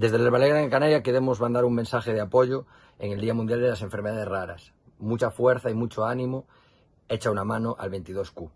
Desde el Herbalera en Canarias queremos mandar un mensaje de apoyo en el Día Mundial de las Enfermedades Raras. Mucha fuerza y mucho ánimo. Echa una mano al 22Q.